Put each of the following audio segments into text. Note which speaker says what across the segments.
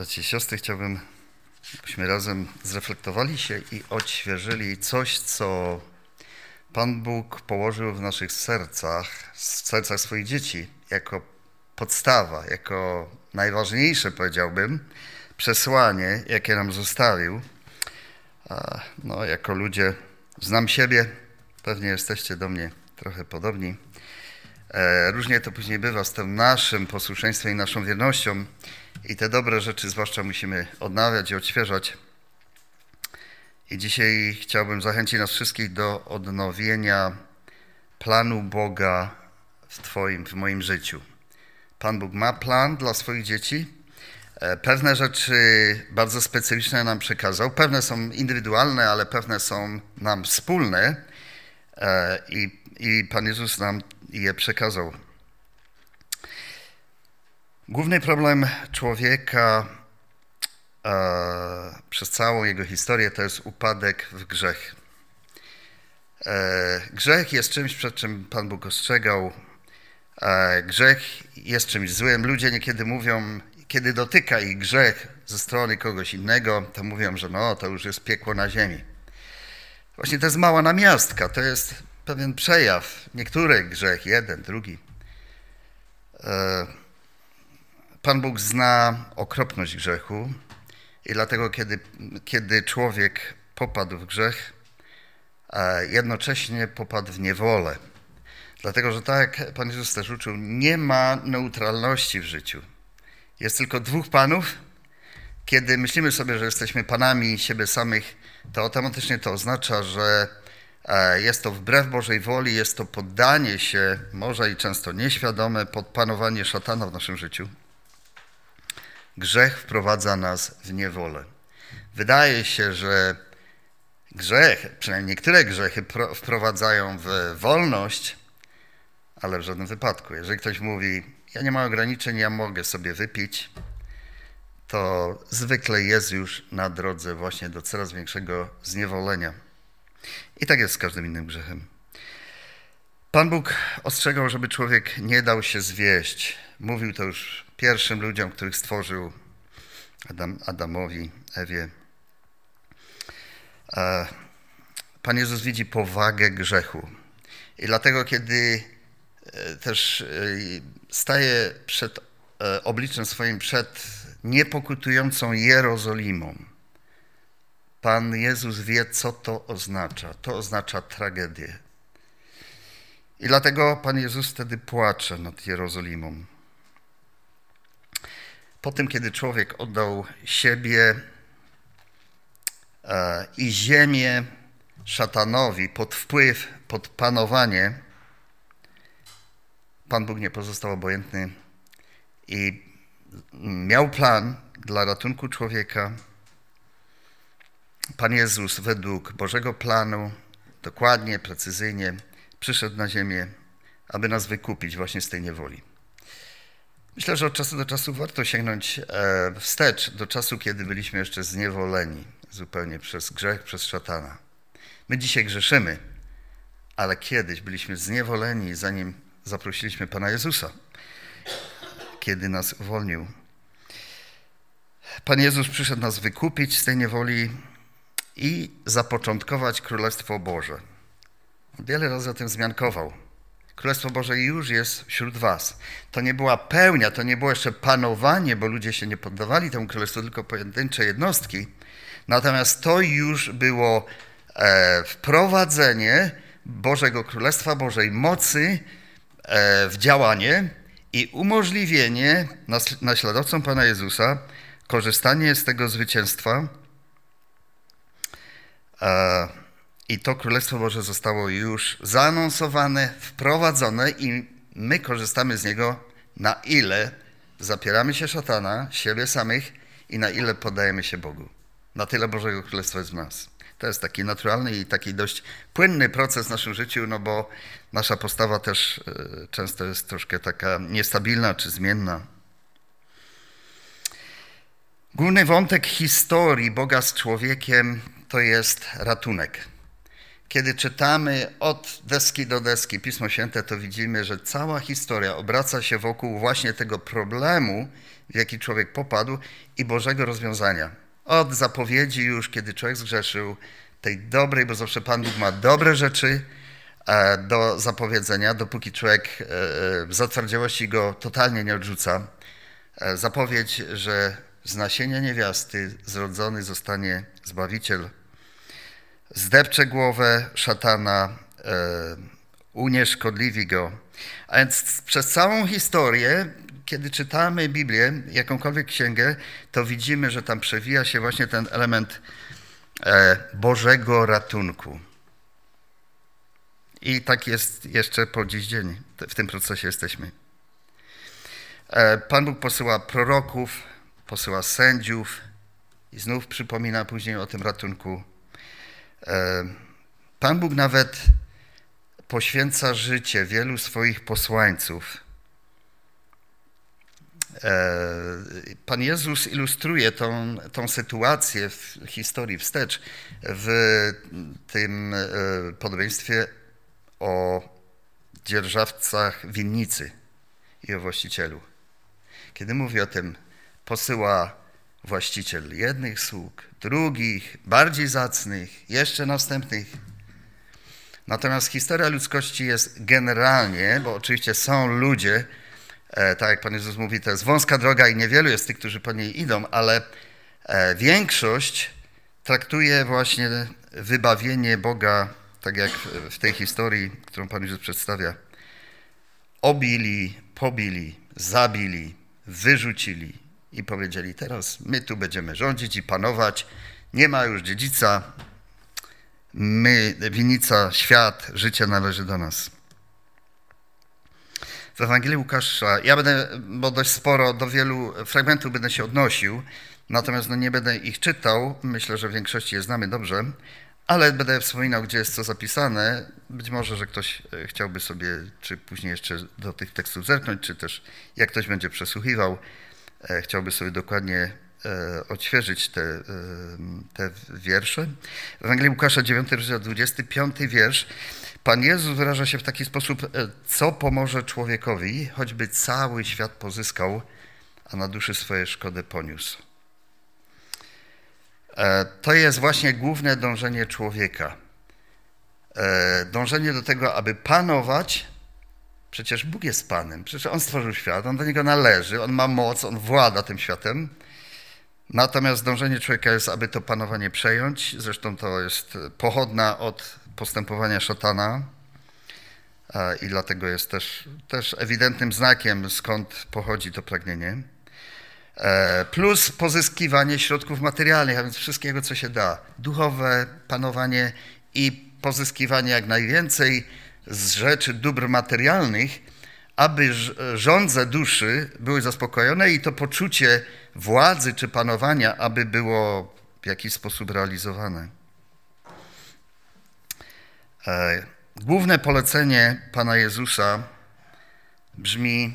Speaker 1: Bracie i siostry, chciałbym, abyśmy razem zreflektowali się i odświeżyli coś, co Pan Bóg położył w naszych sercach, w sercach swoich dzieci, jako podstawa, jako najważniejsze, powiedziałbym, przesłanie, jakie nam zostawił. No, jako ludzie, znam siebie, pewnie jesteście do mnie trochę podobni. E, różnie to później bywa z tym naszym posłuszeństwem i naszą wiernością. I te dobre rzeczy zwłaszcza musimy odnawiać i odświeżać. I dzisiaj chciałbym zachęcić nas wszystkich do odnowienia planu Boga w Twoim, w moim życiu. Pan Bóg ma plan dla swoich dzieci. E, pewne rzeczy bardzo specyficzne nam przekazał. Pewne są indywidualne, ale pewne są nam wspólne. E, I, i Pan Jezus nam je przekazał. Główny problem człowieka e, przez całą jego historię to jest upadek w grzech. E, grzech jest czymś, przed czym Pan Bóg ostrzegał. E, grzech jest czymś złym. Ludzie niekiedy mówią, kiedy dotyka ich grzech ze strony kogoś innego, to mówią, że no, to już jest piekło na ziemi. Właśnie to jest mała namiastka, to jest pewien przejaw. Niektórych grzech, jeden, drugi. E, Pan Bóg zna okropność grzechu i dlatego, kiedy, kiedy człowiek popadł w grzech, e, jednocześnie popadł w niewolę. Dlatego, że tak jak Pan Jezus też uczył, nie ma neutralności w życiu. Jest tylko dwóch panów. Kiedy myślimy sobie, że jesteśmy panami siebie samych, to automatycznie to oznacza, że e, jest to wbrew Bożej woli, jest to poddanie się, może i często nieświadome, pod panowanie szatana w naszym życiu grzech wprowadza nas w niewolę. Wydaje się, że grzech, przynajmniej niektóre grzechy wprowadzają w wolność, ale w żadnym wypadku. Jeżeli ktoś mówi, ja nie mam ograniczeń, ja mogę sobie wypić, to zwykle jest już na drodze właśnie do coraz większego zniewolenia. I tak jest z każdym innym grzechem. Pan Bóg ostrzegał, żeby człowiek nie dał się zwieść. Mówił to już pierwszym ludziom, których stworzył Adam, Adamowi, Ewie. E, Pan Jezus widzi powagę grzechu. I dlatego, kiedy e, też e, staje przed obliczem swoim, przed niepokutującą Jerozolimą, Pan Jezus wie, co to oznacza. To oznacza tragedię. I dlatego Pan Jezus wtedy płacze nad Jerozolimą po tym, kiedy człowiek oddał siebie e, i ziemię szatanowi pod wpływ, pod panowanie, Pan Bóg nie pozostał obojętny i miał plan dla ratunku człowieka. Pan Jezus według Bożego planu, dokładnie, precyzyjnie, przyszedł na ziemię, aby nas wykupić właśnie z tej niewoli. Myślę, że od czasu do czasu warto sięgnąć e, wstecz do czasu, kiedy byliśmy jeszcze zniewoleni zupełnie przez grzech, przez szatana. My dzisiaj grzeszymy, ale kiedyś byliśmy zniewoleni, zanim zaprosiliśmy Pana Jezusa, kiedy nas uwolnił. Pan Jezus przyszedł nas wykupić z tej niewoli i zapoczątkować Królestwo Boże. Wiele razy o tym zmiankował. Królestwo Boże już jest wśród was. To nie była pełnia, to nie było jeszcze panowanie, bo ludzie się nie poddawali temu królestwu, tylko pojedyncze jednostki. Natomiast to już było e, wprowadzenie Bożego Królestwa, Bożej mocy e, w działanie i umożliwienie nas, naśladowcom Pana Jezusa korzystanie z tego zwycięstwa. E, i to Królestwo Boże zostało już zaanonsowane, wprowadzone i my korzystamy z niego na ile zapieramy się szatana, siebie samych i na ile podajemy się Bogu. Na tyle Bożego Królestwa jest w nas. To jest taki naturalny i taki dość płynny proces w naszym życiu, no bo nasza postawa też e, często jest troszkę taka niestabilna czy zmienna. Główny wątek historii Boga z człowiekiem to jest ratunek. Kiedy czytamy od deski do deski Pismo Święte, to widzimy, że cała historia obraca się wokół właśnie tego problemu, w jaki człowiek popadł i Bożego rozwiązania. Od zapowiedzi już, kiedy człowiek zgrzeszył, tej dobrej, bo zawsze Pan Bóg ma dobre rzeczy e, do zapowiedzenia, dopóki człowiek e, w zatwardziałości go totalnie nie odrzuca. E, zapowiedź, że z nasienia niewiasty zrodzony zostanie Zbawiciel zdepcze głowę szatana, e, unieszkodliwi go. A więc przez całą historię, kiedy czytamy Biblię, jakąkolwiek księgę, to widzimy, że tam przewija się właśnie ten element e, Bożego ratunku. I tak jest jeszcze po dziś dzień. W tym procesie jesteśmy. E, Pan Bóg posyła proroków, posyła sędziów i znów przypomina później o tym ratunku E, Pan Bóg nawet poświęca życie wielu swoich posłańców. E, Pan Jezus ilustruje tą, tą sytuację w historii wstecz w tym e, podobieństwie o dzierżawcach winnicy i o właścicielu. Kiedy mówi o tym, posyła właściciel jednych sług, drugich, bardziej zacnych, jeszcze następnych. Natomiast historia ludzkości jest generalnie, bo oczywiście są ludzie, e, tak jak Pan Jezus mówi, to jest wąska droga i niewielu jest tych, którzy po niej idą, ale e, większość traktuje właśnie wybawienie Boga, tak jak w tej historii, którą Pan Jezus przedstawia. Obili, pobili, zabili, wyrzucili, i powiedzieli: Teraz my tu będziemy rządzić i panować. Nie ma już dziedzica. My, winica, świat, życie należy do nas. W Ewangelii Łukasza, ja będę, bo dość sporo do wielu fragmentów będę się odnosił, natomiast no nie będę ich czytał. Myślę, że w większości je znamy dobrze, ale będę wspominał, gdzie jest co zapisane. Być może, że ktoś e, chciałby sobie, czy później jeszcze do tych tekstów zerknąć, czy też jak ktoś będzie przesłuchiwał, E, chciałby sobie dokładnie e, odświeżyć te, e, te wiersze. W Ewangelii Łukasza 9, rozdział 25 wiersz. Pan Jezus wyraża się w taki sposób, co pomoże człowiekowi, choćby cały świat pozyskał, a na duszy swoje szkody poniósł. To jest właśnie główne dążenie człowieka. Dążenie do tego, aby panować Przecież Bóg jest Panem, przecież On stworzył świat, On do Niego należy, On ma moc, On włada tym światem. Natomiast dążenie człowieka jest, aby to panowanie przejąć. Zresztą to jest pochodna od postępowania szatana i dlatego jest też, też ewidentnym znakiem, skąd pochodzi to pragnienie. E, plus pozyskiwanie środków materialnych, a więc wszystkiego, co się da. Duchowe panowanie i pozyskiwanie jak najwięcej z rzeczy dóbr materialnych, aby żądze duszy były zaspokojone i to poczucie władzy czy panowania, aby było w jakiś sposób realizowane. E, główne polecenie Pana Jezusa brzmi,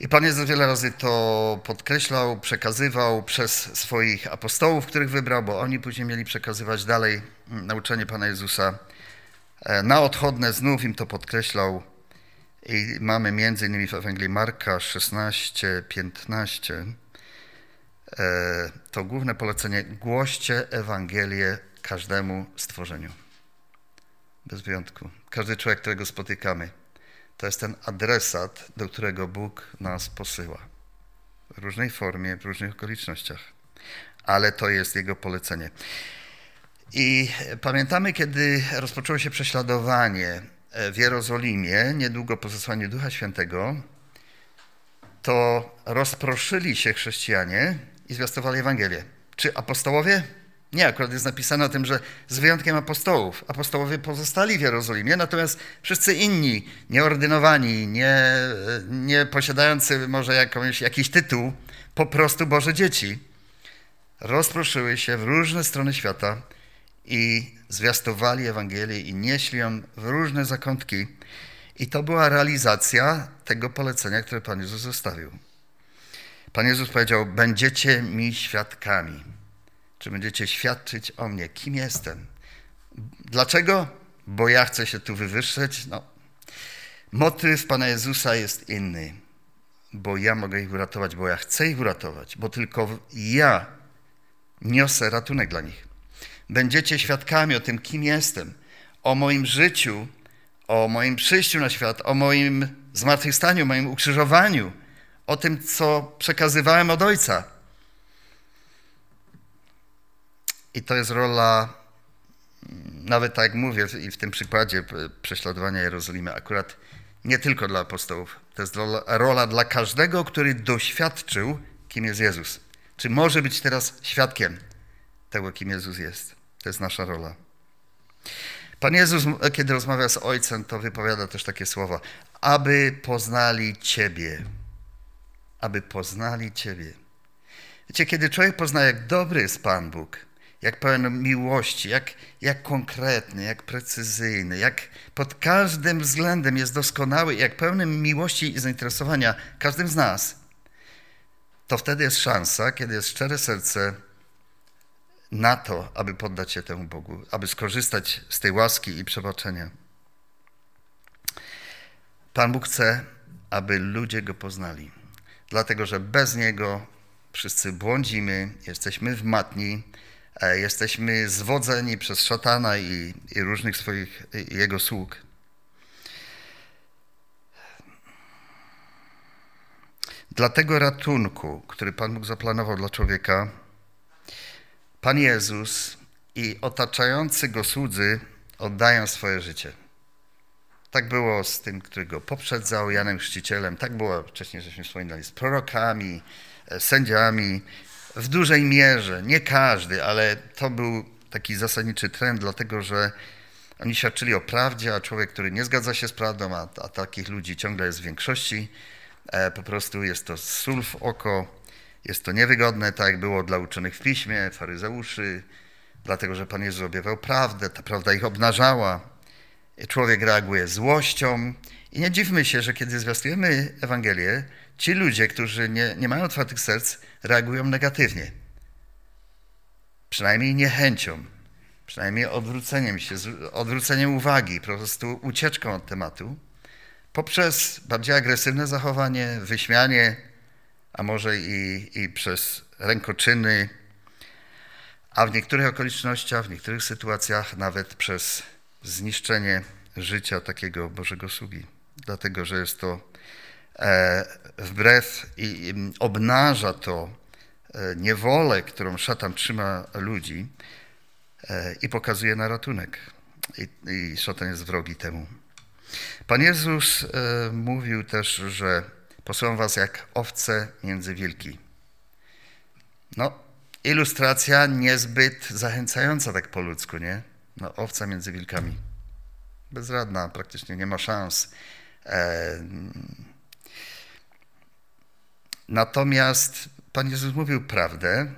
Speaker 1: i Pan Jezus wiele razy to podkreślał, przekazywał przez swoich apostołów, których wybrał, bo oni później mieli przekazywać dalej mm, nauczenie Pana Jezusa E, na odchodne znów im to podkreślał i mamy między innymi w Ewangelii Marka 16, 15 e, to główne polecenie głoście Ewangelię każdemu stworzeniu. Bez wyjątku. Każdy człowiek, którego spotykamy, to jest ten adresat, do którego Bóg nas posyła. W różnej formie, w różnych okolicznościach. Ale to jest Jego polecenie. I pamiętamy, kiedy rozpoczęło się prześladowanie e, w Jerozolimie, niedługo po zesłaniu Ducha Świętego, to rozproszyli się chrześcijanie i zwiastowali Ewangelię. Czy apostołowie? Nie, akurat jest napisane o tym, że z wyjątkiem apostołów. Apostołowie pozostali w Jerozolimie, natomiast wszyscy inni, nieordynowani, nie, nie posiadający może jakąś, jakiś tytuł, po prostu Boże dzieci, rozproszyły się w różne strony świata i zwiastowali Ewangelię i nieśli ją w różne zakątki. I to była realizacja tego polecenia, które Pan Jezus zostawił. Pan Jezus powiedział: Będziecie mi świadkami. Czy będziecie świadczyć o mnie, kim jestem? Dlaczego? Bo ja chcę się tu wywyższyć. No. Motyw Pana Jezusa jest inny, bo ja mogę ich uratować, bo ja chcę ich uratować, bo tylko ja niosę ratunek dla nich. Będziecie świadkami o tym, kim jestem, o moim życiu, o moim przyjściu na świat, o moim zmartwychwstaniu, moim ukrzyżowaniu, o tym, co przekazywałem od Ojca. I to jest rola, mm, nawet tak jak mówię, i w tym przykładzie prześladowania Jerozolimy, akurat nie tylko dla apostołów. To jest rola dla każdego, który doświadczył, kim jest Jezus. Czy może być teraz świadkiem tego, kim Jezus jest? To jest nasza rola. Pan Jezus, kiedy rozmawia z Ojcem, to wypowiada też takie słowa: aby poznali Ciebie. Aby poznali Ciebie. Wiecie, kiedy człowiek pozna, jak dobry jest Pan Bóg, jak pełen miłości, jak, jak konkretny, jak precyzyjny, jak pod każdym względem jest doskonały, jak pełny miłości i zainteresowania każdym z nas, to wtedy jest szansa, kiedy jest szczere serce, na to, aby poddać się temu Bogu, aby skorzystać z tej łaski i przebaczenia. Pan Bóg chce, aby ludzie Go poznali, dlatego że bez Niego wszyscy błądzimy, jesteśmy w matni, e, jesteśmy zwodzeni przez szatana i, i różnych swoich i e, jego sług. Dlatego ratunku, który Pan Bóg zaplanował dla człowieka, Pan Jezus i otaczający go słudzy oddają swoje życie. Tak było z tym, który go poprzedzał, Janem Chrzcicielem, tak było wcześniej, żeśmy wspominali, z prorokami, e, sędziami. W dużej mierze, nie każdy, ale to był taki zasadniczy trend, dlatego że oni świadczyli o prawdzie, a człowiek, który nie zgadza się z prawdą, a, a takich ludzi ciągle jest w większości, e, po prostu jest to sól w oko, jest to niewygodne, tak jak było dla uczonych w piśmie, faryzeuszy, dlatego że Pan Jezus objawiał prawdę, ta prawda ich obnażała. Człowiek reaguje złością i nie dziwmy się, że kiedy zwiastujemy Ewangelię, ci ludzie, którzy nie, nie mają otwartych serc, reagują negatywnie. Przynajmniej niechęcią, przynajmniej odwróceniem się, odwróceniem uwagi, po prostu ucieczką od tematu, poprzez bardziej agresywne zachowanie, wyśmianie, a może i, i przez rękoczyny, a w niektórych okolicznościach, w niektórych sytuacjach nawet przez zniszczenie życia takiego Bożego sługi. Dlatego, że jest to e, wbrew i obnaża to e, niewolę, którą szatan trzyma ludzi e, i pokazuje na ratunek. I, i szatan jest wrogi temu. Pan Jezus mówił też, że Posyłam was jak owce między wilki. No, ilustracja niezbyt zachęcająca tak po ludzku, nie? No, owca między wilkami. Bezradna, praktycznie nie ma szans. E... Natomiast Pan Jezus mówił prawdę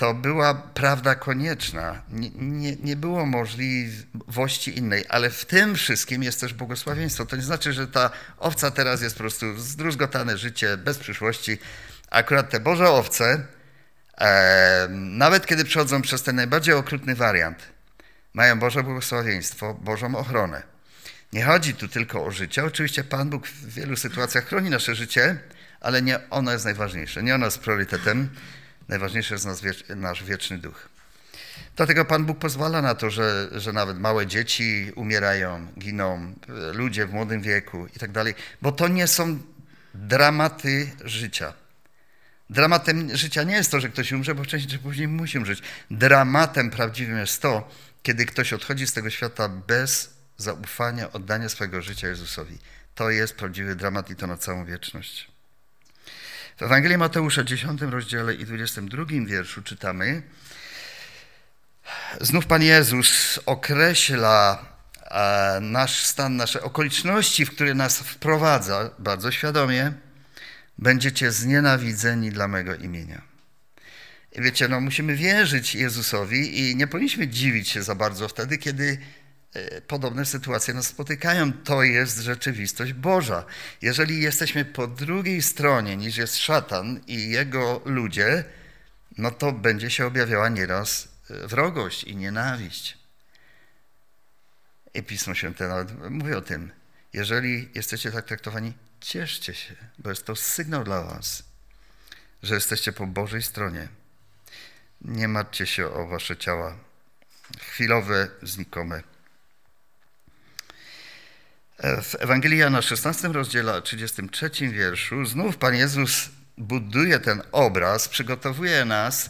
Speaker 1: to była prawda konieczna. Nie, nie, było możliwości innej, ale w tym wszystkim jest też błogosławieństwo. To nie znaczy, że ta owca teraz jest po prostu zdruzgotane życie, bez przyszłości. Akurat te Boże owce, e, nawet kiedy przechodzą przez ten najbardziej okrutny wariant, mają Boże błogosławieństwo, Bożą ochronę. Nie chodzi tu tylko o życie. Oczywiście Pan Bóg w wielu sytuacjach chroni nasze życie, ale nie ono jest najważniejsze, nie ono jest priorytetem. Najważniejszy jest nasz, wiecz, nasz wieczny duch. Dlatego Pan Bóg pozwala na to, że, że nawet małe dzieci umierają, giną, ludzie w młodym wieku i tak dalej, bo to nie są dramaty życia. Dramatem życia nie jest to, że ktoś umrze, bo wcześniej czy później musi umrzeć. Dramatem prawdziwym jest to, kiedy ktoś odchodzi z tego świata bez zaufania, oddania swojego życia Jezusowi. To jest prawdziwy dramat i to na całą wieczność. W Ewangelii Mateusza 10 rozdziale i 22 wierszu czytamy, znów Pan Jezus określa e, nasz stan, nasze okoliczności, w które nas wprowadza bardzo świadomie, będziecie znienawidzeni dla mego imienia. I wiecie, no musimy wierzyć Jezusowi i nie powinniśmy dziwić się za bardzo wtedy, kiedy Y, podobne sytuacje nas spotykają. To jest rzeczywistość Boża. Jeżeli jesteśmy po drugiej stronie niż jest szatan i jego ludzie, no to będzie się objawiała nieraz y, wrogość i nienawiść. I Pismo Święte nawet mówi o tym. Jeżeli jesteście tak traktowani, cieszcie się, bo jest to sygnał dla was, że jesteście po Bożej stronie. Nie martwcie się o wasze ciała chwilowe, znikome w Ewangelii Jana 16 rozdziale 33 wierszu znów Pan Jezus buduje ten obraz, przygotowuje nas e,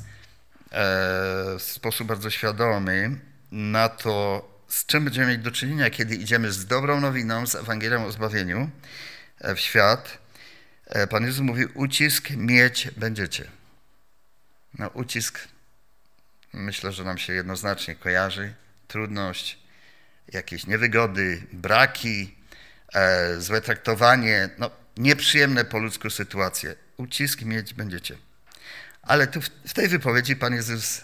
Speaker 1: w sposób bardzo świadomy na to, z czym będziemy mieć do czynienia, kiedy idziemy z dobrą nowiną, z Ewangelią o zbawieniu e, w świat. E, Pan Jezus mówi, ucisk mieć będziecie. No ucisk, myślę, że nam się jednoznacznie kojarzy. Trudność, jakieś niewygody, braki, E, złe traktowanie, no, nieprzyjemne po ludzku sytuacje. Ucisk mieć będziecie. Ale tu w tej wypowiedzi Pan Jezus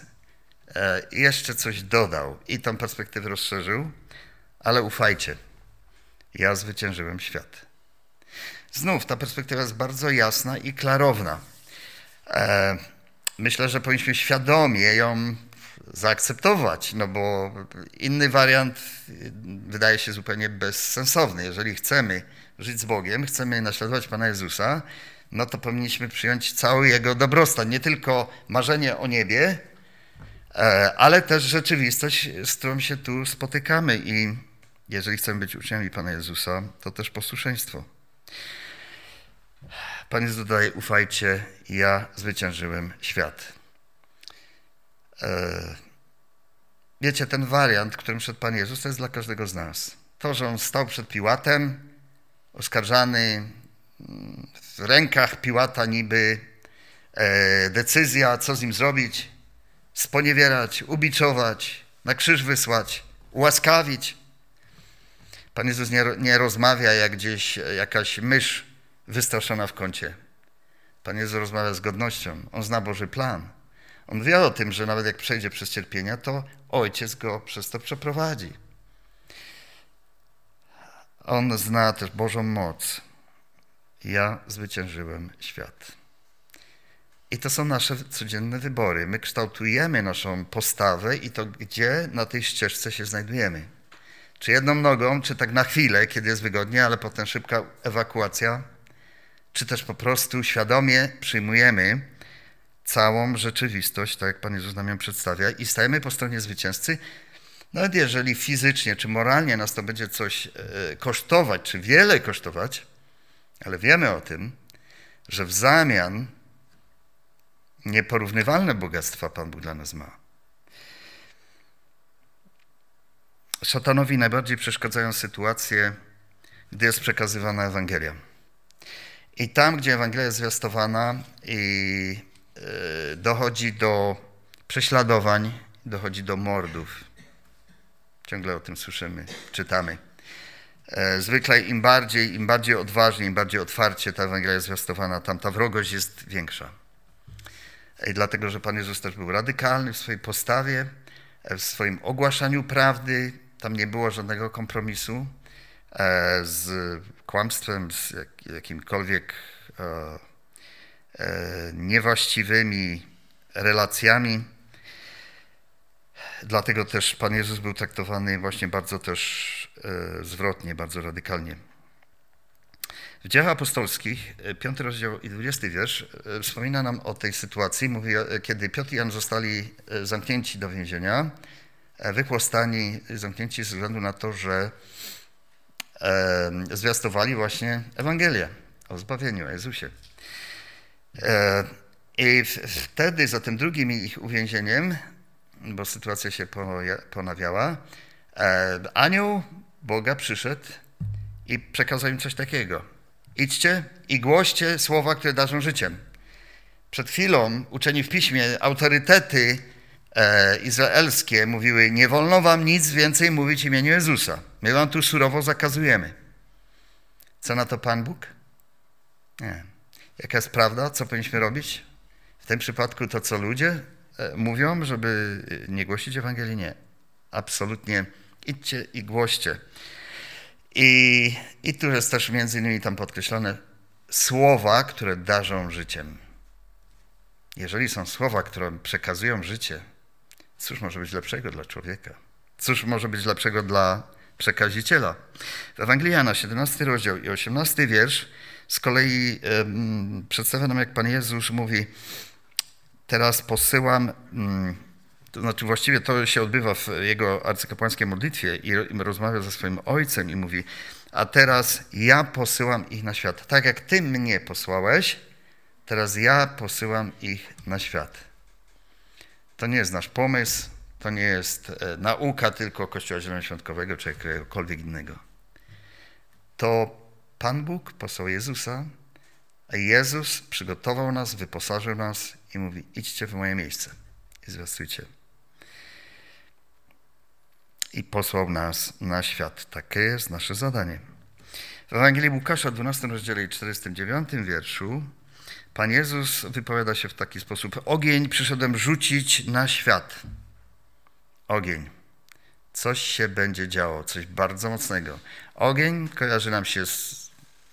Speaker 1: e, jeszcze coś dodał i tą perspektywę rozszerzył, ale ufajcie, ja zwyciężyłem świat. Znów ta perspektywa jest bardzo jasna i klarowna. E, myślę, że powinniśmy świadomie ją zaakceptować, no bo inny wariant wydaje się zupełnie bezsensowny. Jeżeli chcemy żyć z Bogiem, chcemy naśladować Pana Jezusa, no to powinniśmy przyjąć cały Jego dobrostan, nie tylko marzenie o niebie, e, ale też rzeczywistość, z którą się tu spotykamy i jeżeli chcemy być uczniami Pana Jezusa, to też posłuszeństwo. Pan Jezus dodaje, ufajcie, ja zwyciężyłem świat. E, wiecie, ten wariant, którym szedł Pan Jezus, to jest dla każdego z nas. To, że on stał przed Piłatem, oskarżany mm, w rękach Piłata niby e, decyzja, co z nim zrobić, sponiewierać, ubiczować, na krzyż wysłać, ułaskawić. Pan Jezus nie, nie rozmawia jak gdzieś jakaś mysz wystraszona w kącie. Pan Jezus rozmawia z godnością. On zna Boży plan. On wie o tym, że nawet jak przejdzie przez cierpienia, to ojciec go przez to przeprowadzi. On zna też Bożą moc. Ja zwyciężyłem świat. I to są nasze codzienne wybory. My kształtujemy naszą postawę i to, gdzie na tej ścieżce się znajdujemy. Czy jedną nogą, czy tak na chwilę, kiedy jest wygodnie, ale potem szybka ewakuacja, czy też po prostu świadomie przyjmujemy całą rzeczywistość, tak jak Pan Jezus nam ją przedstawia, i stajemy po stronie zwycięzcy, nawet jeżeli fizycznie czy moralnie nas to będzie coś e, kosztować, czy wiele kosztować, ale wiemy o tym, że w zamian nieporównywalne bogactwa Pan Bóg dla nas ma. Szatanowi najbardziej przeszkadzają sytuacje, gdy jest przekazywana Ewangelia. I tam, gdzie Ewangelia jest zwiastowana i Y, dochodzi do prześladowań, dochodzi do mordów. Ciągle o tym słyszymy, czytamy. E, zwykle im bardziej, im bardziej odważnie, im bardziej otwarcie ta Ewangelia jest zwiastowana, tam ta wrogość jest większa. I dlatego, że Pan Jezus też był radykalny w swojej postawie, e, w swoim ogłaszaniu prawdy, tam nie było żadnego kompromisu e, z kłamstwem, z jakimkolwiek E, niewłaściwymi relacjami. Dlatego też Pan Jezus był traktowany właśnie bardzo też e, zwrotnie, bardzo radykalnie. W dziejach apostolskich, 5 e, rozdział i 20 wiersz, wspomina nam o tej sytuacji, mówi, kiedy Piotr i Jan zostali zamknięci do więzienia, wychłostani, zamknięci ze względu na to, że zwiastowali właśnie Ewangelię o zbawieniu, o Jezusie. E, I wtedy za tym drugim ich uwięzieniem, bo sytuacja się ponawiała, e, anioł Boga przyszedł i przekazał im coś takiego. Idźcie i głoście słowa, które darzą życiem. Przed chwilą uczeni w piśmie, autorytety e, izraelskie mówiły, nie wolno wam nic więcej mówić w imieniu Jezusa. My wam tu surowo zakazujemy. Co na to Pan Bóg? Nie. Jaka jest prawda? Co powinniśmy robić? W tym przypadku to, co ludzie e, mówią, żeby e, nie głosić Ewangelii? Nie. Absolutnie. Idźcie i głoście. I, i tu jest też między innymi tam podkreślone słowa, które darzą życiem. Jeżeli są słowa, które przekazują życie, cóż może być lepszego dla człowieka? Cóż może być lepszego dla przekaziciela? W Ewangelii Jana, 17 rozdział i 18 wiersz z kolei przedstawia nam, jak Pan Jezus mówi, teraz posyłam, mm, to znaczy właściwie to się odbywa w jego arcykapłańskiej modlitwie i, i rozmawia ze swoim ojcem i mówi, a teraz ja posyłam ich na świat. Tak jak Ty mnie posłałeś, teraz ja posyłam ich na świat. To nie jest nasz pomysł, to nie jest e, nauka tylko Kościoła Zielonoświątkowego czy jakiegokolwiek innego. To Pan Bóg posłał Jezusa, a Jezus przygotował nas, wyposażył nas i mówi: idźcie w moje miejsce i zwiastujcie. I posłał nas na świat. Takie jest nasze zadanie. W Ewangelii Łukasza, 12 rozdziale i 49 wierszu, Pan Jezus wypowiada się w taki sposób: Ogień przyszedłem rzucić na świat. Ogień. Coś się będzie działo, coś bardzo mocnego. Ogień kojarzy nam się z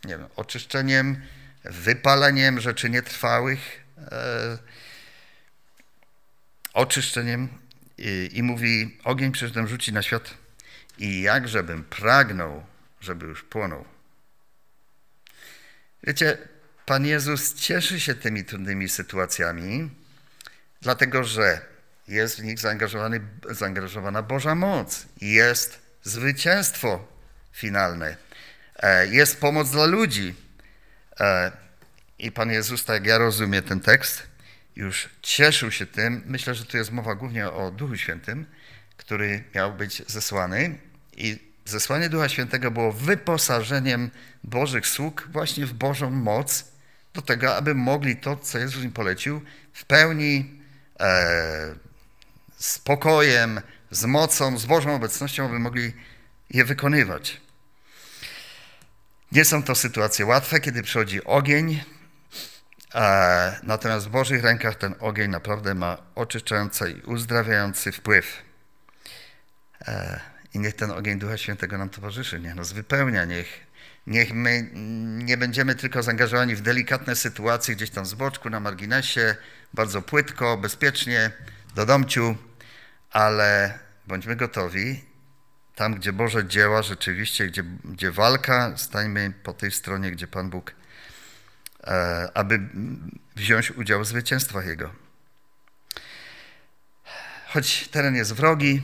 Speaker 1: nie wiem, oczyszczeniem, wypaleniem rzeczy nietrwałych, e, oczyszczeniem i, i mówi, ogień przyszedłem rzuci na świat i jakżebym pragnął, żeby już płonął. Wiecie, Pan Jezus cieszy się tymi trudnymi sytuacjami, dlatego że jest w nich zaangażowana Boża moc, jest zwycięstwo finalne. E, jest pomoc dla ludzi. E, I Pan Jezus, tak jak ja rozumiem ten tekst, już cieszył się tym. Myślę, że tu jest mowa głównie o Duchu Świętym, który miał być zesłany. I zesłanie Ducha Świętego było wyposażeniem Bożych sług właśnie w Bożą moc do tego, aby mogli to, co Jezus im polecił, w pełni e, spokojem, z mocą, z Bożą obecnością, aby mogli je wykonywać. Nie są to sytuacje łatwe, kiedy przychodzi ogień, natomiast w Bożych rękach ten ogień naprawdę ma oczyszczający i uzdrawiający wpływ. E, I niech ten ogień Ducha Świętego nam towarzyszy, niech nas wypełnia, niech, niech my nie będziemy tylko zaangażowani w delikatne sytuacje gdzieś tam z boczku, na marginesie, bardzo płytko, bezpiecznie, do domciu, ale bądźmy gotowi tam, gdzie Boże dzieła rzeczywiście, gdzie, gdzie walka, stańmy po tej stronie, gdzie Pan Bóg, e, aby wziąć udział w zwycięstwach Jego. Choć teren jest wrogi,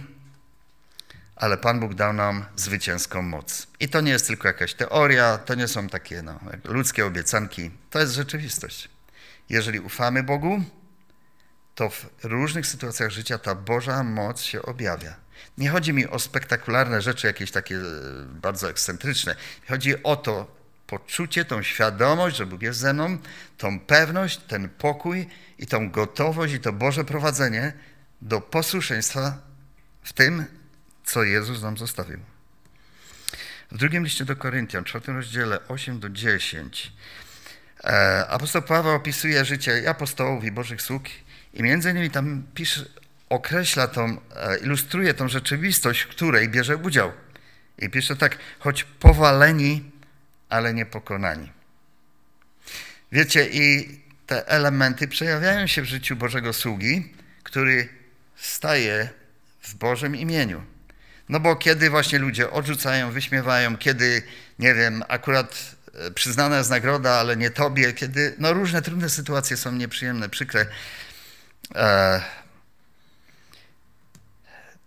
Speaker 1: ale Pan Bóg dał nam zwycięską moc. I to nie jest tylko jakaś teoria, to nie są takie no, ludzkie obiecanki, to jest rzeczywistość. Jeżeli ufamy Bogu, to w różnych sytuacjach życia ta Boża moc się objawia. Nie chodzi mi o spektakularne rzeczy, jakieś takie e, bardzo ekscentryczne. Chodzi o to poczucie, tą świadomość, że Bóg jest ze mną, tą pewność, ten pokój i tą gotowość i to Boże prowadzenie do posłuszeństwa w tym, co Jezus nam zostawił. W drugim liście do Koryntian, czwartym rozdziale 8 do 10, e, apostoł Paweł opisuje życie apostołów i Bożych sług i między innymi tam pisze określa tą, e, ilustruje tą rzeczywistość, w której bierze udział. I pisze tak, choć powaleni, ale nie pokonani. Wiecie, i te elementy przejawiają się w życiu Bożego sługi, który staje w Bożym imieniu. No bo kiedy właśnie ludzie odrzucają, wyśmiewają, kiedy, nie wiem, akurat e, przyznana jest nagroda, ale nie tobie, kiedy, no różne trudne sytuacje są nieprzyjemne, przykre. E,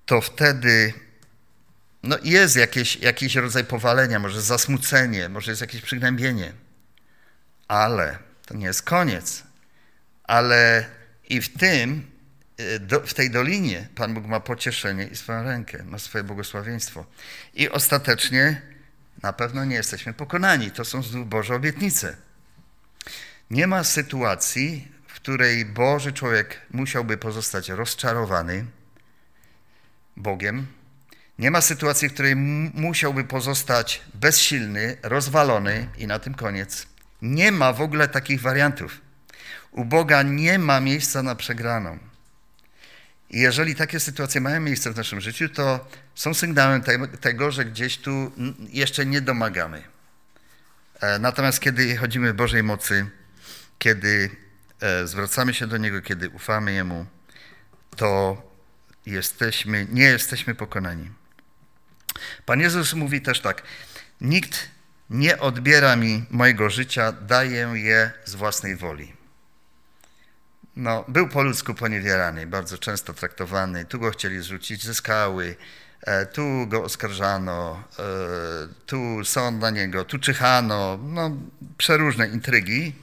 Speaker 1: to wtedy no jest jakieś, jakiś rodzaj powalenia, może zasmucenie, może jest jakieś przygnębienie. Ale to nie jest koniec. Ale i w tym, y, do, w tej dolinie Pan Bóg ma pocieszenie i swoją rękę, ma swoje błogosławieństwo. I ostatecznie na pewno nie jesteśmy pokonani. To są znów Boże obietnice. Nie ma sytuacji, w której Boży człowiek musiałby pozostać rozczarowany, Bogiem. Nie ma sytuacji, w której musiałby pozostać bezsilny, rozwalony i na tym koniec. Nie ma w ogóle takich wariantów. U Boga nie ma miejsca na przegraną. I jeżeli takie sytuacje mają miejsce w naszym życiu, to są sygnałem te, tego, że gdzieś tu jeszcze nie domagamy. E, natomiast kiedy chodzimy w Bożej mocy, kiedy e, zwracamy się do Niego, kiedy ufamy Jemu, to jesteśmy, nie jesteśmy pokonani. Pan Jezus mówi też tak: Nikt nie odbiera mi mojego życia, daję je z własnej woli. No, był po ludzku poniewierany, bardzo często traktowany. Tu go chcieli zrzucić ze skały, e, tu go oskarżano, e, tu sąd na niego, tu czyhano. No, przeróżne intrygi.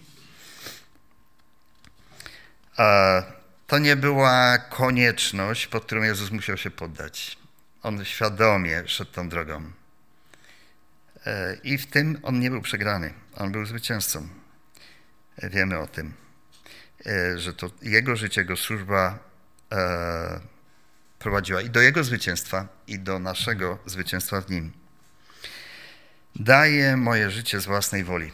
Speaker 1: E, to nie była konieczność, pod którą Jezus musiał się poddać. On świadomie szedł tą drogą. E, I w tym on nie był przegrany. On był zwycięzcą. E, wiemy o tym, e, że to jego życie, jego służba prowadziła i do jego zwycięstwa, i do naszego zwycięstwa w nim. Daję moje życie z własnej woli.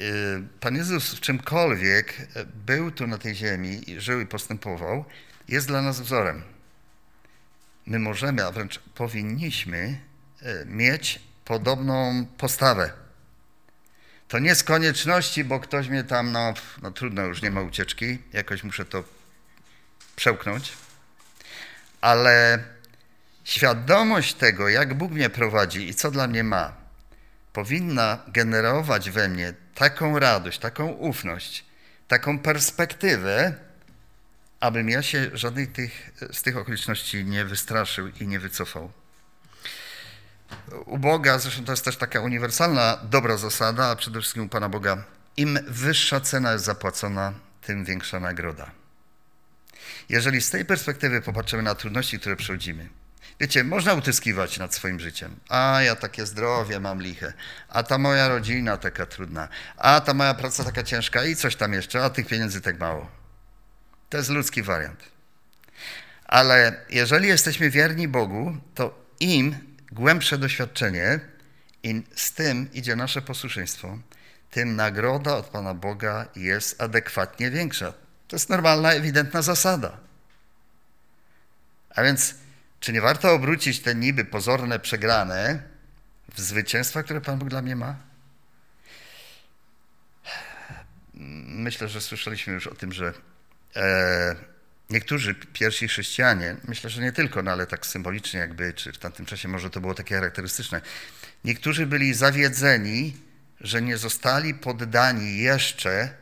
Speaker 1: Y, Pan Jezus w czymkolwiek był tu na tej ziemi, żył i postępował, jest dla nas wzorem. My możemy, a wręcz powinniśmy y, mieć podobną postawę. To nie z konieczności, bo ktoś mnie tam, no, no trudno, już nie ma ucieczki, jakoś muszę to przełknąć, ale świadomość tego, jak Bóg mnie prowadzi i co dla mnie ma, powinna generować we mnie taką radość, taką ufność, taką perspektywę, abym ja się żadnej tych, z tych okoliczności nie wystraszył i nie wycofał. U Boga, zresztą to jest też taka uniwersalna dobra zasada, a przede wszystkim u Pana Boga, im wyższa cena jest zapłacona, tym większa nagroda. Jeżeli z tej perspektywy popatrzymy na trudności, które przechodzimy, Wiecie, można utyskiwać nad swoim życiem. A ja takie zdrowie mam liche, a ta moja rodzina taka trudna, a ta moja praca taka ciężka i coś tam jeszcze, a tych pieniędzy tak mało. To jest ludzki wariant. Ale jeżeli jesteśmy wierni Bogu, to im głębsze doświadczenie i z tym idzie nasze posłuszeństwo, tym nagroda od Pana Boga jest adekwatnie większa. To jest normalna, ewidentna zasada. A więc czy nie warto obrócić te niby pozorne przegrane w zwycięstwa, które Pan Bóg dla mnie ma? Myślę, że słyszeliśmy już o tym, że e, niektórzy pierwsi chrześcijanie, myślę, że nie tylko, no ale tak symbolicznie jakby, czy w tamtym czasie może to było takie charakterystyczne, niektórzy byli zawiedzeni, że nie zostali poddani jeszcze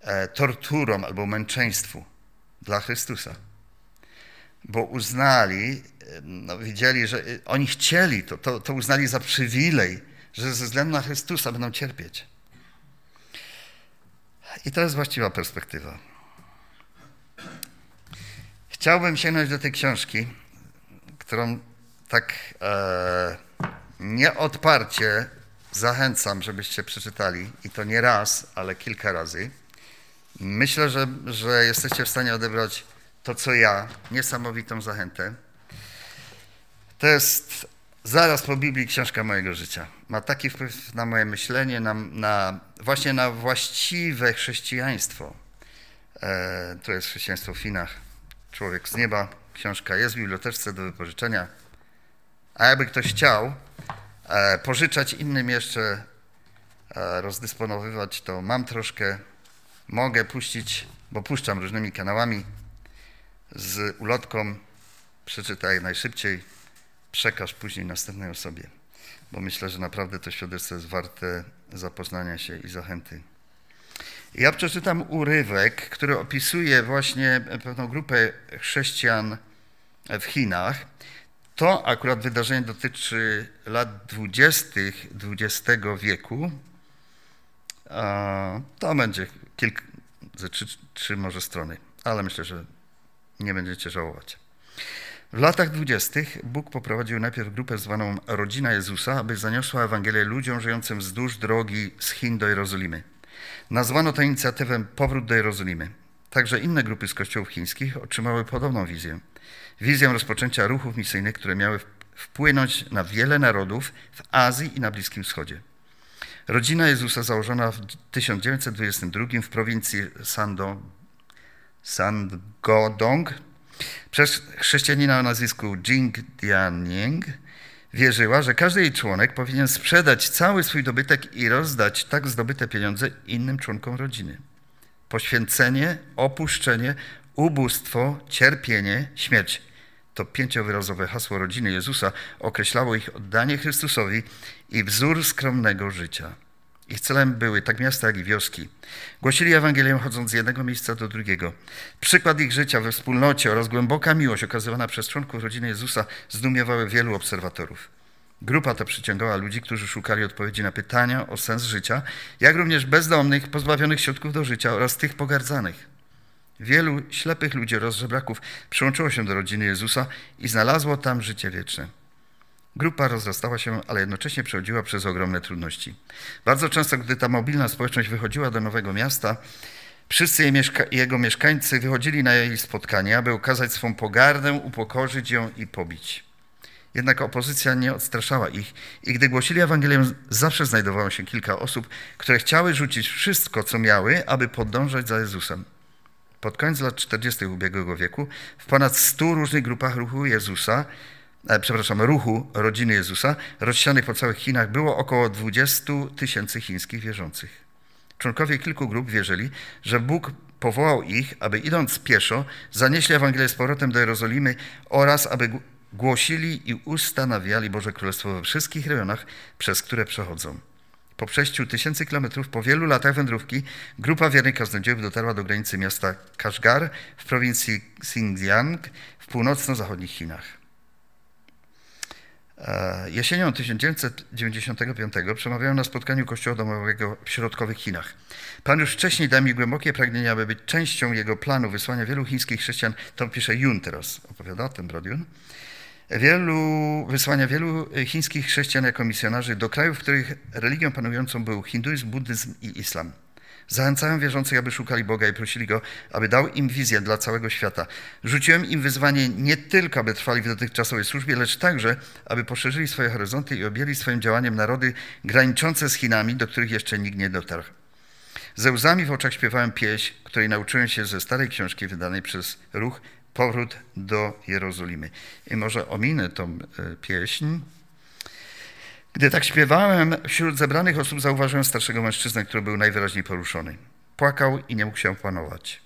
Speaker 1: e, torturom albo męczeństwu dla Chrystusa bo uznali, no, widzieli, że y, oni chcieli, to, to, to uznali za przywilej, że ze względu na Chrystusa będą cierpieć. I to jest właściwa perspektywa. Chciałbym sięgnąć do tej książki, którą tak e, nieodparcie zachęcam, żebyście przeczytali i to nie raz, ale kilka razy. Myślę, że, że jesteście w stanie odebrać to, co ja, niesamowitą zachętę. To jest zaraz po Biblii książka mojego życia. Ma taki wpływ na moje myślenie, na, na właśnie na właściwe chrześcijaństwo. E, to jest chrześcijaństwo w Chinach. Człowiek z nieba. Książka jest w biblioteczce do wypożyczenia. A jakby ktoś chciał e, pożyczać innym jeszcze, e, rozdysponowywać, to mam troszkę, mogę puścić, bo puszczam różnymi kanałami z ulotką. Przeczytaj najszybciej, przekaż później następnej osobie, bo myślę, że naprawdę to świadectwo jest warte zapoznania się i zachęty. Ja przeczytam urywek, który opisuje właśnie pewną grupę chrześcijan w Chinach. To akurat wydarzenie dotyczy lat 20. XX wieku. To będzie kilka, ze trzy, trzy może strony, ale myślę, że nie będziecie żałować. W latach dwudziestych Bóg poprowadził najpierw grupę zwaną Rodzina Jezusa, aby zaniosła Ewangelię ludziom żyjącym wzdłuż drogi z Chin do Jerozolimy. Nazwano tę inicjatywę Powrót do Jerozolimy. Także inne grupy z kościołów chińskich otrzymały podobną wizję. Wizję rozpoczęcia ruchów misyjnych, które miały wpłynąć na wiele narodów w Azji i na Bliskim Wschodzie. Rodzina Jezusa założona w 1922 w prowincji Sando, Sangodong przez chrześcijanina o nazwisku Jing Dianying wierzyła, że każdy jej członek powinien sprzedać cały swój dobytek i rozdać tak zdobyte pieniądze innym członkom rodziny. Poświęcenie, opuszczenie, ubóstwo, cierpienie, śmierć. To pięciowyrazowe hasło rodziny Jezusa określało ich oddanie Chrystusowi i wzór skromnego życia. Ich celem były tak miasta, jak i wioski. Głosili Ewangelię chodząc z jednego miejsca do drugiego. Przykład ich życia we wspólnocie oraz głęboka miłość okazywana przez członków rodziny Jezusa zdumiewały wielu obserwatorów. Grupa ta przyciągała ludzi, którzy szukali odpowiedzi na pytania o sens życia, jak również bezdomnych, pozbawionych środków do życia oraz tych pogardzanych. Wielu ślepych ludzi oraz żebraków przyłączyło się do rodziny Jezusa i znalazło tam życie wieczne. Grupa rozrastała się, ale jednocześnie przechodziła przez ogromne trudności. Bardzo często, gdy ta mobilna społeczność wychodziła do nowego miasta, wszyscy jej mieszka jego mieszkańcy wychodzili na jej spotkanie, aby ukazać swą pogardę, upokorzyć ją i pobić. Jednak opozycja nie odstraszała ich i gdy głosili Ewangelię, zawsze znajdowało się kilka osób, które chciały rzucić wszystko, co miały, aby podążać za Jezusem. Pod koniec lat 40. ubiegłego wieku w ponad 100 różnych grupach ruchu Jezusa E, przepraszam, ruchu rodziny Jezusa, rozsianych po całych Chinach, było około 20 tysięcy chińskich wierzących. Członkowie kilku grup wierzyli, że Bóg powołał ich, aby idąc pieszo, zanieśli Ewangelię z powrotem do Jerozolimy oraz aby głosili i ustanawiali Boże Królestwo we wszystkich rejonach, przez które przechodzą. Po przejściu tysięcy kilometrów, po wielu latach wędrówki, grupa wiernych kaznodziejów dotarła do granicy miasta Kaszgar w prowincji Xinjiang w północno-zachodnich Chinach. E, jesienią 1995 przemawiałem na spotkaniu Kościoła Domowego w środkowych Chinach. Pan już wcześniej dał mi głębokie pragnienie, aby być częścią jego planu wysłania wielu chińskich chrześcijan, to pisze Jun teraz, opowiada o tym Brod Yun, wielu, wysłania wielu e, chińskich chrześcijan jako misjonarzy do krajów, w których religią panującą był hinduizm, buddyzm i islam. Zachęcałem wierzących, aby szukali Boga i prosili Go, aby dał im wizję dla całego świata. Rzuciłem im wyzwanie nie tylko, aby trwali w dotychczasowej służbie, lecz także, aby poszerzyli swoje horyzonty i objęli swoim działaniem narody graniczące z Chinami, do których jeszcze nikt nie dotarł. Ze łzami w oczach śpiewałem pieśń, której nauczyłem się ze starej książki wydanej przez Ruch Powrót do Jerozolimy. I może ominę tą e, pieśń, gdy tak śpiewałem, wśród zebranych osób zauważyłem starszego mężczyznę, który był najwyraźniej poruszony. Płakał i nie mógł się opanować.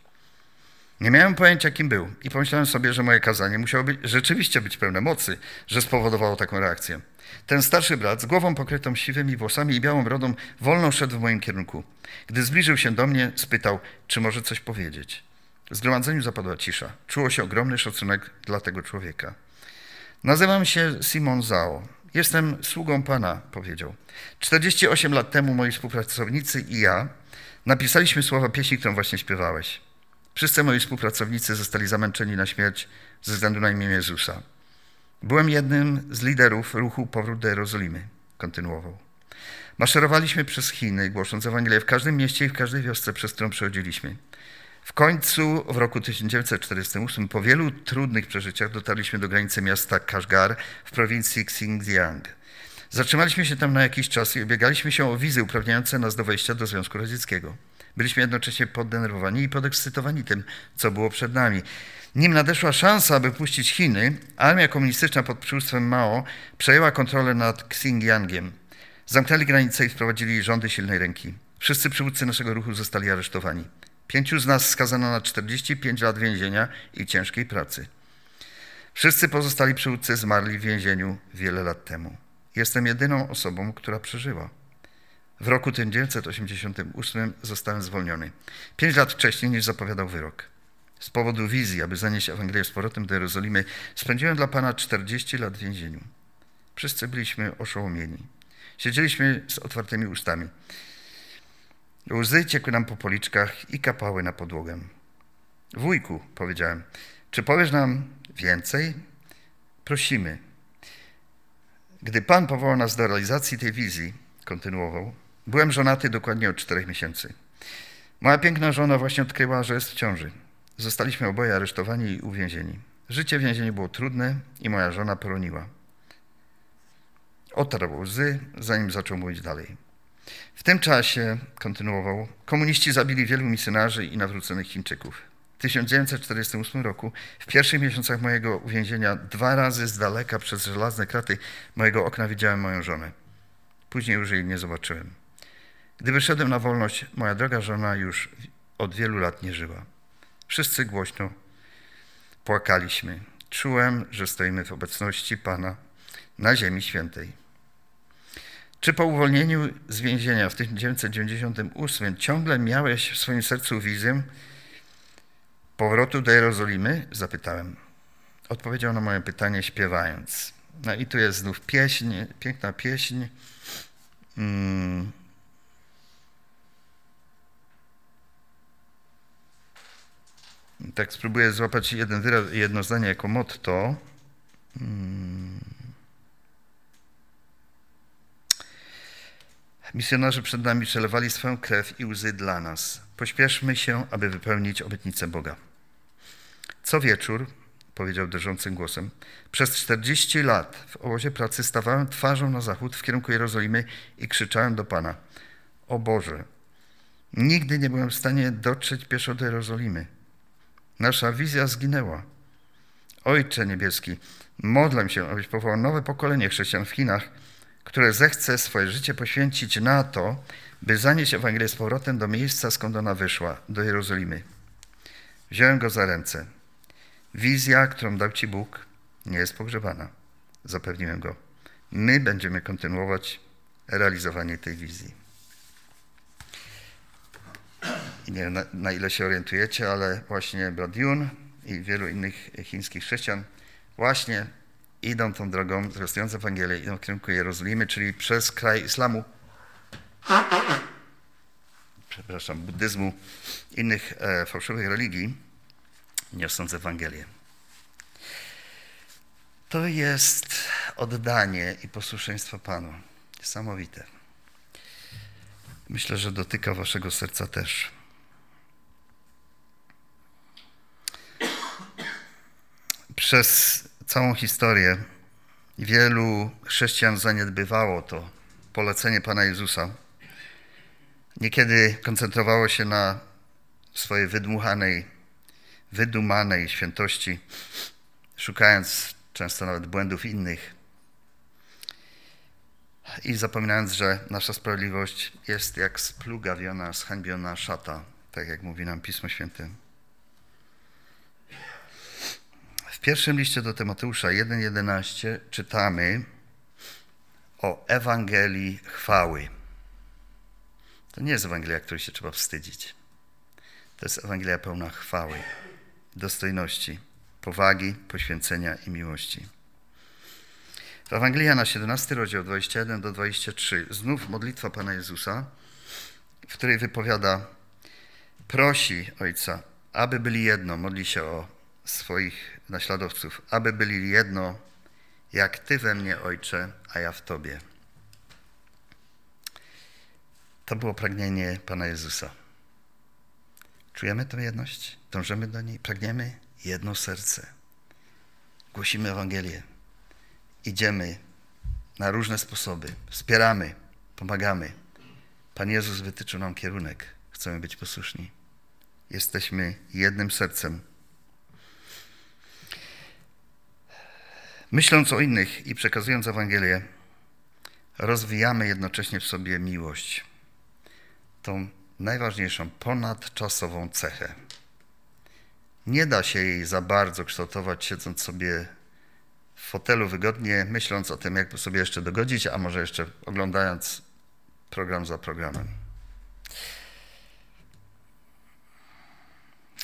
Speaker 1: Nie miałem pojęcia, kim był i pomyślałem sobie, że moje kazanie musiało być, rzeczywiście być pełne mocy, że spowodowało taką reakcję. Ten starszy brat z głową pokrytą siwymi włosami i białą brodą wolno szedł w moim kierunku. Gdy zbliżył się do mnie, spytał, czy może coś powiedzieć. W zgromadzeniu zapadła cisza. Czuło się ogromny szacunek dla tego człowieka. Nazywam się Simon Zao. Jestem sługą Pana, powiedział. 48 lat temu moi współpracownicy i ja napisaliśmy słowa pieśni, którą właśnie śpiewałeś. Wszyscy moi współpracownicy zostali zamęczeni na śmierć ze względu na imię Jezusa. Byłem jednym z liderów ruchu Powrót do Jerozolimy, kontynuował. Maszerowaliśmy przez Chiny, głosząc Ewangelię w każdym mieście i w każdej wiosce, przez którą przechodziliśmy. W końcu w roku 1948 po wielu trudnych przeżyciach dotarliśmy do granicy miasta Kashgar w prowincji Xinjiang. Zatrzymaliśmy się tam na jakiś czas i ubiegaliśmy się o wizy uprawniające nas do wejścia do Związku Radzieckiego. Byliśmy jednocześnie poddenerwowani i podekscytowani tym, co było przed nami. Nim nadeszła szansa, aby puścić Chiny, armia komunistyczna pod przywództwem Mao przejęła kontrolę nad Xinjiangiem. Zamknęli granice i wprowadzili rządy silnej ręki. Wszyscy przywódcy naszego ruchu zostali aresztowani. Pięciu z nas skazano na 45 lat więzienia i ciężkiej pracy. Wszyscy pozostali przywódcy zmarli w więzieniu wiele lat temu. Jestem jedyną osobą, która przeżyła. W roku 1988 zostałem zwolniony. Pięć lat wcześniej niż zapowiadał wyrok. Z powodu wizji, aby zanieść Ewangelię z powrotem do Jerozolimy, spędziłem dla Pana 40 lat w więzieniu. Wszyscy byliśmy oszołomieni. Siedzieliśmy z otwartymi ustami. Łzy ciekły nam po policzkach i kapały na podłogę. Wujku, powiedziałem, czy powiesz nam więcej? Prosimy. Gdy Pan powołał nas do realizacji tej wizji, kontynuował, byłem żonaty dokładnie od czterech miesięcy. Moja piękna żona właśnie odkryła, że jest w ciąży. Zostaliśmy oboje aresztowani i uwięzieni. Życie w więzieniu było trudne i moja żona poroniła. Otarł łzy, zanim zaczął mówić dalej. W tym czasie, kontynuował, komuniści zabili wielu misjonarzy i nawróconych Chińczyków. W 1948 roku, w pierwszych miesiącach mojego uwięzienia, dwa razy z daleka przez żelazne kraty mojego okna widziałem moją żonę. Później już jej nie zobaczyłem. Gdy wyszedłem na wolność, moja droga żona już od wielu lat nie żyła. Wszyscy głośno płakaliśmy. Czułem, że stoimy w obecności Pana na Ziemi Świętej. Czy po uwolnieniu z więzienia w 1998 ciągle miałeś w swoim sercu wizję powrotu do Jerozolimy? Zapytałem. Odpowiedział na moje pytanie śpiewając. No i tu jest znów pieśń, piękna pieśń. Hmm. Tak spróbuję złapać jeden wyraz, jedno zdanie jako motto. Hmm. Misjonarze przed nami przelewali swoją krew i łzy dla nas. Pośpieszmy się, aby wypełnić obietnicę Boga. Co wieczór, powiedział drżącym głosem, przez 40 lat w obozie pracy stawałem twarzą na zachód w kierunku Jerozolimy i krzyczałem do Pana: O Boże, nigdy nie byłem w stanie dotrzeć pieszo do Jerozolimy. Nasza wizja zginęła. Ojcze Niebieski, modlę się, abyś powołał nowe pokolenie chrześcijan w Chinach które zechce swoje życie poświęcić na to, by zanieść Ewangelię z powrotem do miejsca, skąd ona wyszła, do Jerozolimy. Wziąłem go za ręce. Wizja, którą dał Ci Bóg, nie jest pogrzebana. Zapewniłem go. My będziemy kontynuować realizowanie tej wizji. I nie wiem, na, na ile się orientujecie, ale właśnie Brad Yun i wielu innych chińskich chrześcijan właśnie idą tą drogą, zwiastując Ewangelię, idą w kierunku Jerozolimy, czyli przez kraj islamu, przepraszam, buddyzmu, innych e, fałszywych religii, niosąc Ewangelię. To jest oddanie i posłuszeństwo Panu. Niesamowite. Myślę, że dotyka Waszego serca też. Przez całą historię. Wielu chrześcijan zaniedbywało to polecenie Pana Jezusa. Niekiedy koncentrowało się na swojej wydmuchanej, wydumanej świętości, szukając często nawet błędów innych i zapominając, że nasza sprawiedliwość jest jak splugawiona, zhańbiona szata, tak jak mówi nam Pismo Święte. W pierwszym liście do Tymoteusza 1:11 czytamy o Ewangelii chwały. To nie jest Ewangelia, której się trzeba wstydzić. To jest Ewangelia pełna chwały, dostojności, powagi, poświęcenia i miłości. W Ewangelii na 17 rozdział 21 do 23 znów modlitwa Pana Jezusa, w której wypowiada, prosi Ojca, aby byli jedno, modli się o swoich naśladowców, aby byli jedno, jak Ty we mnie, Ojcze, a ja w Tobie. To było pragnienie Pana Jezusa. Czujemy tę jedność? Dążymy do niej? Pragniemy jedno serce. Głosimy Ewangelię. Idziemy na różne sposoby. Wspieramy, pomagamy. Pan Jezus wytyczył nam kierunek. Chcemy być posłuszni. Jesteśmy jednym sercem. Myśląc o innych i przekazując Ewangelię, rozwijamy jednocześnie w sobie miłość, tą najważniejszą, ponadczasową cechę. Nie da się jej za bardzo kształtować, siedząc sobie w fotelu wygodnie, myśląc o tym, jakby sobie jeszcze dogodzić, a może jeszcze oglądając program za programem.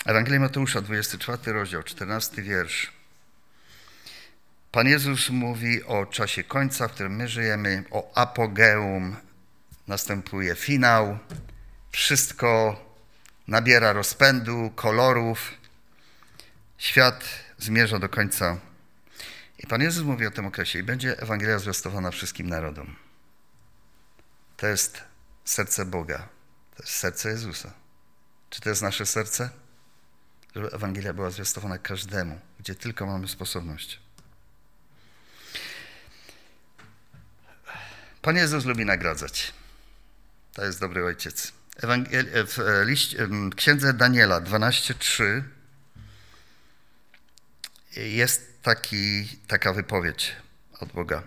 Speaker 1: Ewangelia Mateusza, 24 rozdział, 14 wiersz. Pan Jezus mówi o czasie końca, w którym my żyjemy, o apogeum, następuje finał, wszystko nabiera rozpędu, kolorów, świat zmierza do końca. I Pan Jezus mówi o tym okresie i będzie Ewangelia zwiastowana wszystkim narodom. To jest serce Boga, to jest serce Jezusa. Czy to jest nasze serce? Żeby Ewangelia była zwiastowana każdemu, gdzie tylko mamy sposobność. Pan Jezus lubi nagradzać. To jest dobry ojciec. Ewangel- e, w, e, liście, w księdze Daniela 12:3 jest taki, taka wypowiedź od Boga.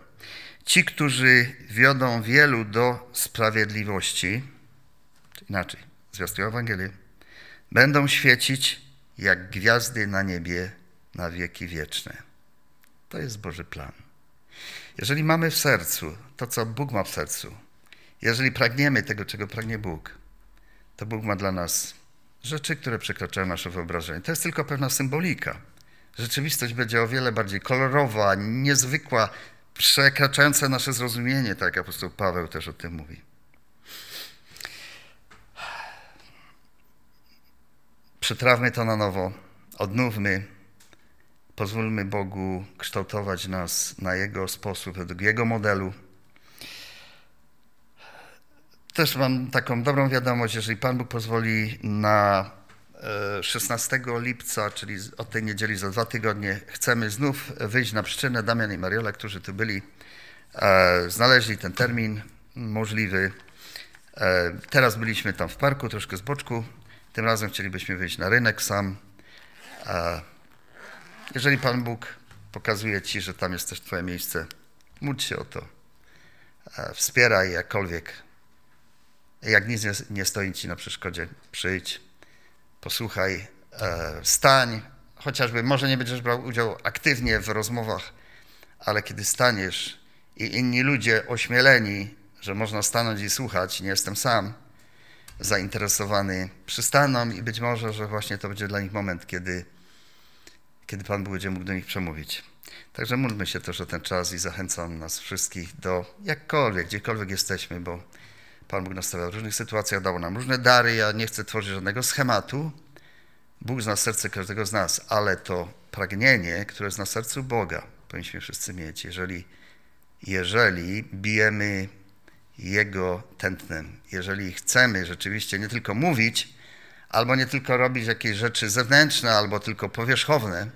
Speaker 1: Ci, którzy wiodą wielu do sprawiedliwości, inaczej, zwiastują Ewangelię, będą świecić jak gwiazdy na niebie na wieki wieczne. To jest Boży plan. Jeżeli mamy w sercu to, co Bóg ma w sercu, jeżeli pragniemy tego, czego pragnie Bóg, to Bóg ma dla nas rzeczy, które przekraczają nasze wyobrażenie. To jest tylko pewna symbolika. Rzeczywistość będzie o wiele bardziej kolorowa, niezwykła, przekraczająca nasze zrozumienie, tak jak apostoł Paweł też o tym mówi. Przytrawmy to na nowo, odnówmy, pozwólmy Bogu kształtować nas na Jego sposób, według Jego modelu też mam taką dobrą wiadomość, jeżeli Pan Bóg pozwoli na 16 e, lipca, czyli od tej niedzieli za dwa tygodnie, chcemy znów wyjść na przyczynę. Damian i Mariola, którzy tu byli, e, znaleźli ten termin możliwy. E, teraz byliśmy tam w parku, troszkę z boczku. Tym razem chcielibyśmy wyjść na rynek sam. Jeżeli Pan Bóg pokazuje Ci, że tam jest też Twoje miejsce, módl się o to. Wspieraj jakkolwiek jak nic nie, nie stoi ci na przeszkodzie, przyjdź, posłuchaj, e, stań, chociażby może nie będziesz brał udziału aktywnie w rozmowach, ale kiedy staniesz i inni ludzie ośmieleni, że można stanąć i słuchać, nie jestem sam, zainteresowany, przystaną i być może, że właśnie to będzie dla nich moment, kiedy, kiedy Pan będzie mógł do nich przemówić. Także módlmy się też o ten czas i zachęcam nas wszystkich do jakkolwiek, gdziekolwiek jesteśmy, bo Pan Bóg nas stawia w różnych sytuacjach, dał nam różne dary. Ja nie chcę tworzyć żadnego schematu. Bóg zna serce każdego z nas, ale to pragnienie, które jest na sercu Boga, powinniśmy wszyscy mieć. Jeżeli, jeżeli bijemy Jego tętnem, jeżeli chcemy rzeczywiście nie tylko mówić, albo nie tylko robić jakieś rzeczy zewnętrzne, albo tylko powierzchowne,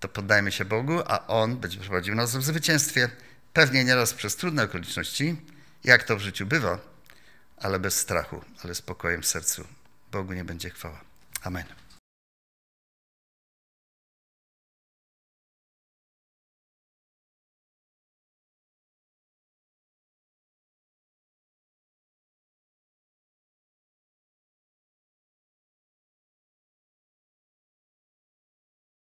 Speaker 1: to poddajmy się Bogu, a On będzie prowadził nas w zwycięstwie, pewnie nieraz przez trudne okoliczności, jak to w życiu bywa, ale bez strachu, ale spokojem w sercu. Bogu nie będzie chwała. Amen.